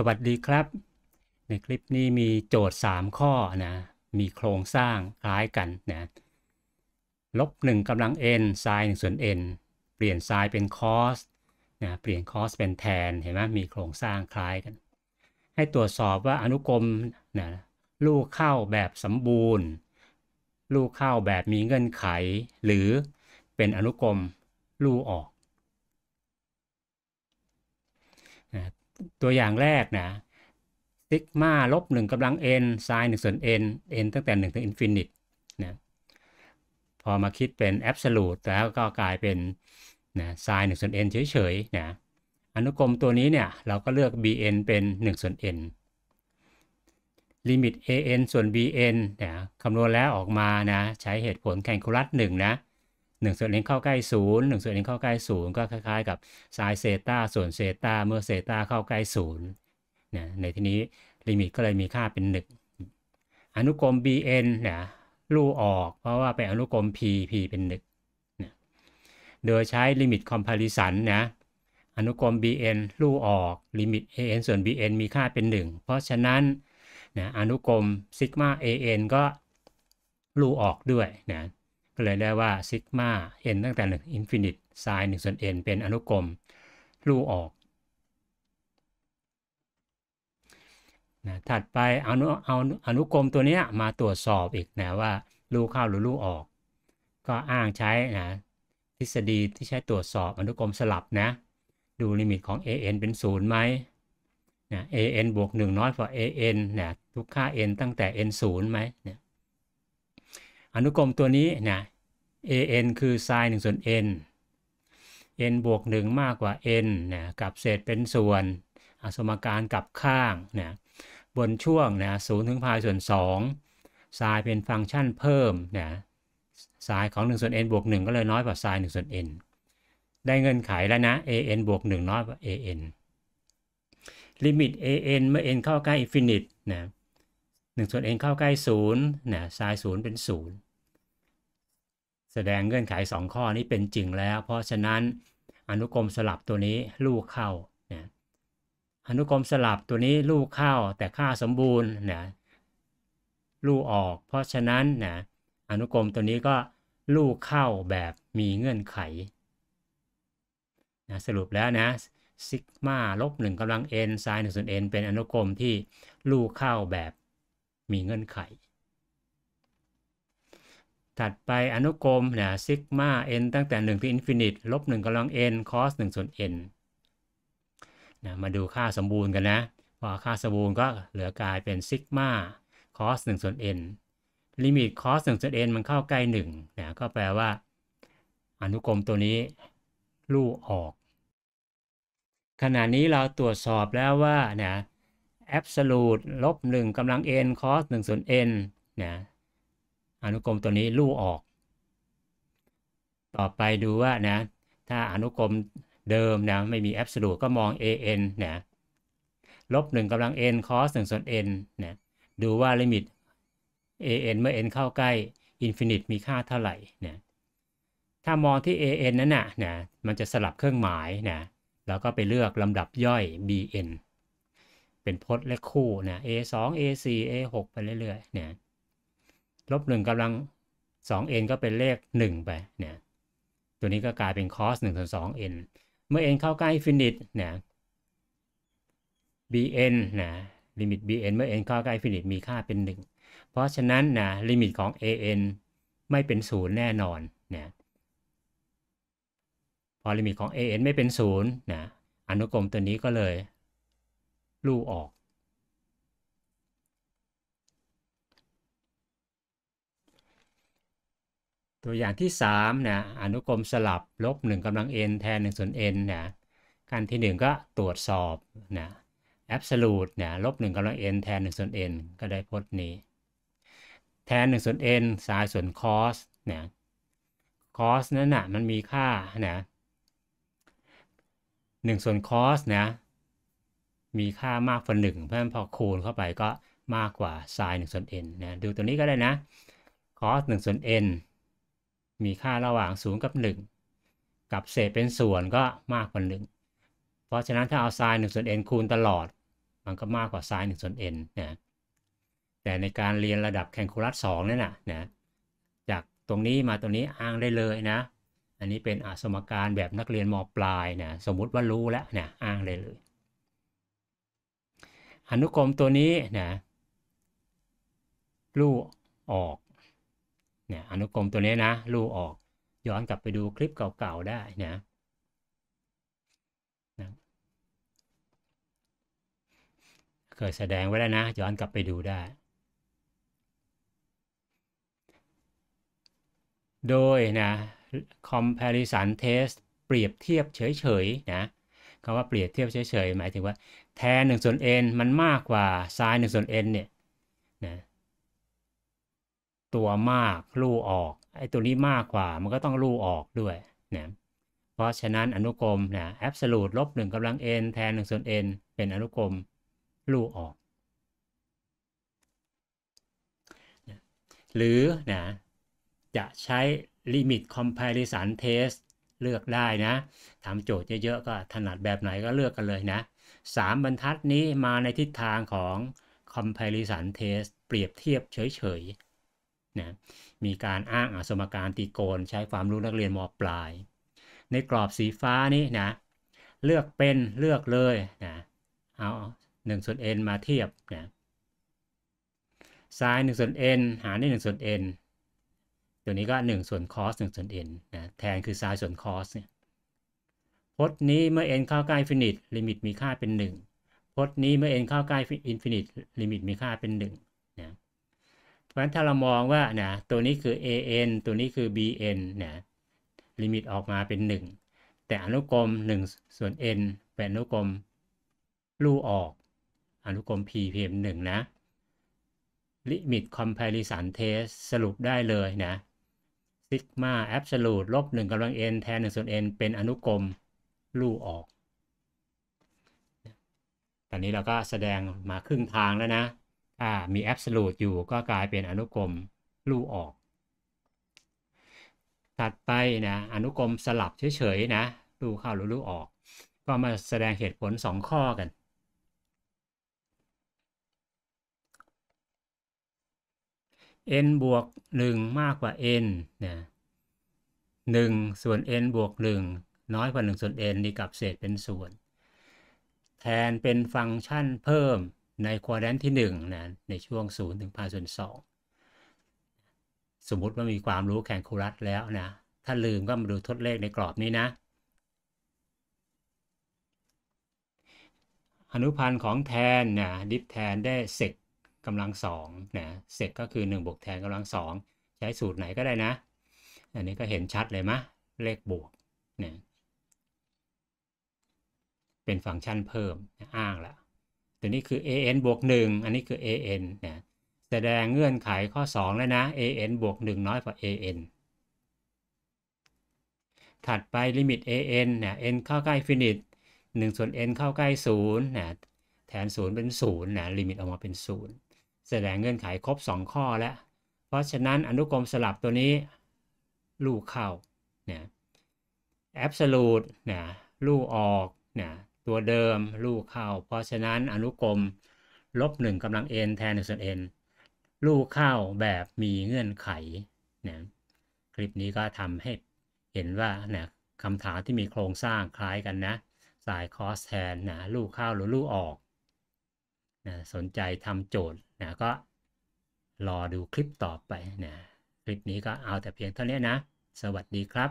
สวัสดีครับในคลิปนี้มีโจทย์ 3 ข้อนะมีโครงสร้างคล้ายกันนะลบ1กำลัง n ไซน์ส่วน n เปลี่ยนไซน์เป็น cos นะเปลี่ยน cos เป็นแทนเห็นไหมมีโครงสร้างคล้ายกัน ให้ตรวจสอบว่าอนุกรมนะลูกเข้าแบบสมบูรณ์ ลูกเข้าแบบมีเงื่อนไข หรือเป็นอนุกรมลูกออกตัวอย่างแรกนะซิกมาลบหนึ่งกำลัง n ไซน์หนึ่งส่วน n n ตั้งแต่1ถึงอินฟินิตนะพอมาคิดเป็นแอบส์ลูดแล้วก็กลายเป็นนะไซน์หนึ่งส่วน n เฉยๆนะอนุกรมตัวนี้เนี่ยเราก็เลือก bn เป็น1ส่วน n ลิมิต an ส่วน bn นะคำนวณแล้วออกมานะใช้เหตุผลแคลคูลัส1นะ1 ส่วน n เข้าใกล้0 1ส่วน n เข้าใกล้0 ก็คล้ายๆกับไซน์เซต้าส่วนเซต้าเมื่อเซต้าเข้าใกล้0นยะในที่นี้ลิมิตก็เลยมีค่าเป็น 1 อนุกรม bn นะลู่ออกเพราะว่าเป็นอนุกรม p p เป็น1นะโดยใช้ลิมิตคอมพลิสันนะ อนุกรม bn ลู่ออกลิมิต an ส่วน bn มีค่าเป็น 1 เพราะฉะนั้นนะอนุกรมซิกมา an ก็ลู่ออกด้วยนะก็เลยได้ว่าซิกมาเอ็นตั้งแต่1อินฟินิตไซน์หนึ่งส่วนเอ็นเป็นอนุกรมลู่ออกนะถัดไปเอาเอาอนุกรมตัวนี้มาตรวจสอบอีกนะว่าลู่เข้าหรือลู่ออก ก็อ้างใช้นะทฤษฎีที่ใช้ตรวจสอบอนุกรมสลับนะ ดูลิมิตของ an เป็นศูนย์ไหมนะ an บวก1น้อยกว่า an นะทุกค่า n ตั้งแต่ n ศูนย์ไหมเนี่ยอนุกรมตัวนี้เนี่ย an คือ sin 1ส่วน n n บวก 1 มากกว่า n นะกับเศษเป็นส่วนสมการกับข้างนะบนช่วงนะศูนย์ถึงพายส่วน 2 sin เป็นฟังก์ชันเพิ่มนะ sin ของ1ส่วน n บวก 1 ก็เลยน้อยกว่า sin 1ส่วน n ได้เงินไขแล้วนะ an บวก1น้อยกว่า an ลิมิต an เมื่อ n เข้าใกล้อินฟินิตนะ1ส่วน n เข้าใกล้0นะซาย์เป็น 0 แสดงเงื่อนไข 2 ข้อนี้เป็นจริงแล้ว เพราะฉะนั้นอนุกรมสลับตัวนี้ลูกเข้านยอนุกรมสลับตัวนี้ลูกเข้าแต่ค่าสมบูรณ์นะลูกออก เพราะฉะนั้นนะ อนุกรมตัวนี้ก็ลูกเข้าแบบมีเงื่อนไขนะสรุปแล้วนะซิกมาลบหนึ่งกำลัง n ไซน์หนึ่งส่วน n เป็นอนุกรมที่ลูกเข้าแบบมีเงื่อนไข ถัดไปอนุกรมเนี่ยซิกมา n ตั้งแต่1ถึงอินฟินิต ลบ 1 กำลัง n ็น s 1ส่วน n นะมาดูค่าสมบูรณ์กันนะ พอค่าสมบูรณ์ก็เหลือกลายเป็นซิกมานึ่1ส่วน n ลิมิตนึ่1ส่วน n มันเข้าใกล้1นะก็แปลว่าอนุกรมตัวนี้ ลู่ออก ขณะนี้เราตรวจสอบแล้วว่าเนี่ยแอบส l u t ลบหนึ่งกำลังเอ็นคอสหนึ่งส่วนเอ็นนะอนุกรมตัวนี้ลู่ออก ต่อไปดูว่านะถ้าอนุกรมเดิมนะไม่มีแอบส l u t ก็มอง an นะลบหนึ่งกำลังเอ็นคอสหนึ่งส่วนเอ็นนะดูว่าลิมิต an เมื่อ n เข้าใกล้อินฟินิตมีค่าเท่าไหร่นะถ้ามองที่ an นั้นนะนะมันจะสลับเครื่องหมายนะแล้วก็ไปเลือกลำดับย่อย bn เป็นพจน์เลขคู่เนี่ย a 2 a 4 a 6ไปเรื่อยๆ เนี่ยลบหนึ่งกำลัง 2n ก็เป็นเลข 1 ไป เนี่ย ตัวนี้ก็กลายเป็น cos 1ส่วน 2n เมื่อ n เข้าใกล้ฟินิตเนี่ย bn นะลิมิต bn เมื่อ n เข้าใกล้ฟินิตมีค่าเป็น 1 เพราะฉะนั้นนะลิมิตของ an ไม่เป็นศูนย์แน่นอนนะพอลิมิตของ an ไม่เป็นศูนย์นะอนุกรมตัวนี้ก็เลยลู่ออก ตัวอย่างที่3นะอนุกรมสลับลบ1กำลัง n แทน1ส่วน n นะการที่ 1 ก็ตรวจสอบนะแอบสูตรเนีลบ 1กำลัง n แทน1ส่วน n ก็ได้พจน์นี้ แทน 1 ส่วน n สายส่วน cos นะย cos นั้นนะมันมีค่านะ1ส่วน cos นะมีค่ามากกว่าหนึ่งเพราะฉะนั้นพอคูณเข้าไปก็มากกว่า sin 1ส่วน n นะดูตัวนี้ก็ได้นะ cos 1ส่วน n มีค่าระหว่าง0กับ1 กับเศษเป็นส่วนก็มากกว่า 1 เพราะฉะนั้นถ้าเอา sin 1ส่วน n คูณตลอด มันก็มากกว่า sin 1ส่วน n นะแต่ในการเรียนระดับแคลคูลัส2นี่ยนะนะ จากตรงนี้มาตรงนี้อ้างได้เลยนะ อันนี้เป็นอสมการแบบนักเรียนมปลายนะสมมุติว่ารู้แล้วนะอ้างได้เลยอนุกรมตัวนี้นะลู่ออกเนี่ยอนุกรมตัวนี้นะลู่ออกย้อนกลับไปดูคลิปเก่าๆได้นะนะเคยแสดงไว้แล้วนะ ย้อนกลับไปดูได้ โดยนะ comparison test เปรียบเทียบเฉยๆ นะคำว่าเปรียบเทียบเฉยๆ หมายถึงว่าแทน1ส่วน n มันมากกว่าซหนึ่งส่วน n เนี่ยนะตัวมากลู่ออกไอ้ตัวนี้มากกว่า มันก็ต้องลู่ออกด้วยนะเพราะฉะนั้นอนุกรมนะแอบสูตรลบหนึ่งกำลัง n แทน1ส่วน n เป็นอนุกรมลู่ออก หรือนะจะใช้ลิมิตคอมเพลซันเทสเลือกได้นะทำโจทย์เยอะๆก็ ถนัดแบบไหนก็เลือกกันเลยนะสามบรรทัดนี้มาในทิศทางของ comparison test เปรียบเทียบเฉยๆนะมีการอ้างอสมการตีโกนใช้ความรู้นักเรียนมปลาย ในกรอบสีฟ้านี้นะ เลือกเป็นเลือกเลยนะเอา1ส่วน n มาเทียบนะซ้าย1ส่วน n หารด้วย1ส่วน n ตัวนี้ก็1ส่วน cos 1ส่วน n นะแทนคือ sin ส่วน cos เนี่ยพจน์นี้เมื่อ n เข้าใกล้ฟินิตลิมิตมีค่าเป็น 1 พจน์นี้เมื่อ n เข้าใกล้อินฟินิตลิมิตมีค่าเป็น1นะเพราะฉะนั้นถ้าเรามองว่านะตัวนี้คือ an ตัวนี้คือ bn นะลิมิตออกมาเป็น 1 แต่อนุกรม 1 ส่วน n เป็นอนุกรม ลู่ออก อนุกรม p เพียงหนึ่งนะลิมิตคอมเพลิสันเทสสรุปได้เลยนะซิกมาแอบสูตลบหนึ่งกำลังเอ็นแทนหนึ่งส่วนเอ็นเป็นอนุกรมลู่ออก ตอนนี้เราก็แสดงมาครึ่งทางแล้วนะ ถ้ามีแอบสูตอยู่ก็กลายเป็นอนุกรมลู่ออก ถัดไปนะอนุกรมสลับเฉยๆนะลู่เข้าหรือลู่ออก ก็มาแสดงเหตุผล 2 ข้อกัน n บวก 1 มากกว่า n นะหส่วน n บวก 1 น้อยกว่า 1 ส่วน n นี่กับเศษเป็นส่วน แทนเป็นฟังก์ชันเพิ่มในควอแดนที่1นะในช่วง 0 ถึงพาส่วน2 สมมุติว่ามีความรู้แ่งคูรัสแล้วนะถ้าลืมก็มาดูทดเลขในกรอบนี้นะ อนุพันธ์ของแทนนะดิฟแทนได้เซกกำลังสองนะเสร็จก็คือ1บวกแทนกำลังสอง ใช้สูตรไหนก็ได้นะ อันนี้ก็เห็นชัดเลยมะเลขบวกนะเป็นฟังก์ชันเพิ่ม อ้างละตัวนี้คือ an บวก1 อันนี้คือ an นะแสดงเงื่อนไขข้อ 2 แล้วนะ an บวก1น้อยกว่า an ถัดไปลิมิต an นะ n เข้าใกล้ฟินิต1ส่วน n เข้าใกล้0นะแทน 0 เป็น 0นะลิมิตออกมาเป็น 0แสดงเงื่อนไขครบ 2 ข้อแล้วเพราะฉะนั้นอนุกรมสลับตัวนี้ ลูกเข้าเนี่ยแอบสู e เนี่ยลูกออกเนี่ยตัวเดิมลูกเข้า เพราะฉะนั้นอนุกรมลบหนึ่งกำลังเอ็นแทนส่วนเอ็นลูกเข้าแบบมีเงื่อนไขเนี่ยคลิปนี้ก็ทำให้เห็นว่าเนี่ยคำถามที่มีโครงสร้างคล้ายกันนะสายคอสแทนนะลูกเข้าหรือลูกออกนะสนใจทำโจทย์นะก็รอดูคลิปต่อไปนะ คลิปนี้ก็เอาแต่เพียงเท่านี้นะ สวัสดีครับ